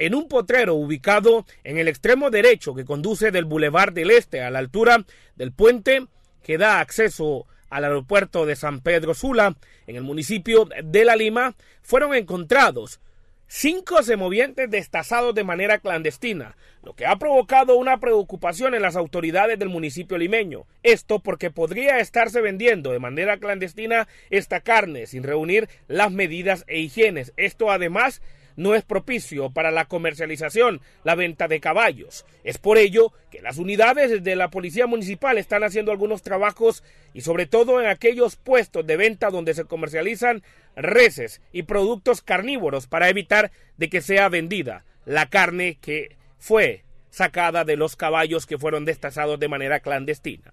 en un potrero ubicado en el extremo derecho que conduce del Boulevard del Este a la altura del puente que da acceso al aeropuerto de San Pedro Sula, en el municipio de La Lima, fueron encontrados cinco semovientes destazados de manera clandestina, lo que ha provocado una preocupación en las autoridades del municipio limeño. Esto porque podría estarse vendiendo de manera clandestina esta carne sin reunir las medidas e higienes. Esto además no es propicio para la comercialización, la venta de caballos. Es por ello que las unidades de la Policía Municipal están haciendo algunos trabajos y sobre todo en aquellos puestos de venta donde se comercializan reses y productos carnívoros para evitar de que sea vendida la carne que fue sacada de los caballos que fueron destazados de manera clandestina.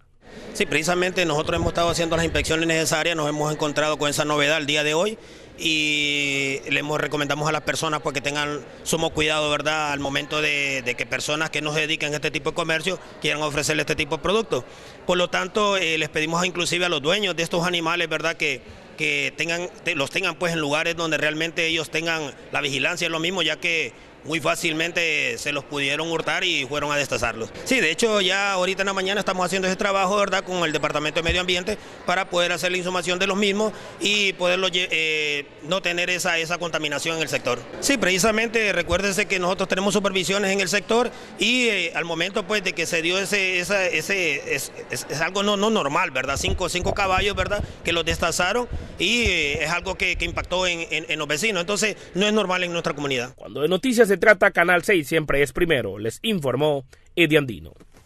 Sí, precisamente nosotros hemos estado haciendo las inspecciones necesarias, nos hemos encontrado con esa novedad el día de hoy y le recomendamos a las personas pues que tengan sumo cuidado ¿verdad? al momento de, que personas que nos dedican a este tipo de comercio quieran ofrecerle este tipo de productos. Por lo tanto, eh, les pedimos inclusive a los dueños de estos animales ¿verdad? que que tengan, los tengan pues en lugares donde realmente ellos tengan la vigilancia, es lo mismo, ya que muy fácilmente se los pudieron hurtar y fueron a destazarlos. Sí, de hecho ya ahorita en la mañana estamos haciendo ese trabajo, ¿verdad?, con el Departamento de Medio Ambiente para poder hacer la insumación de los mismos y poderlo eh, no tener esa, esa contaminación en el sector. Sí, precisamente recuérdense que nosotros tenemos supervisiones en el sector y eh, al momento pues de que se dio ese, ese es, algo no, no normal, ¿verdad? Cinco, cinco caballos, ¿verdad?, que los destazaron y eh, es algo que, impactó en, los vecinos. Entonces no es normal en nuestra comunidad. Cuando de noticias trata, Canal 6 siempre es primero, les informó Ediandino. Andino.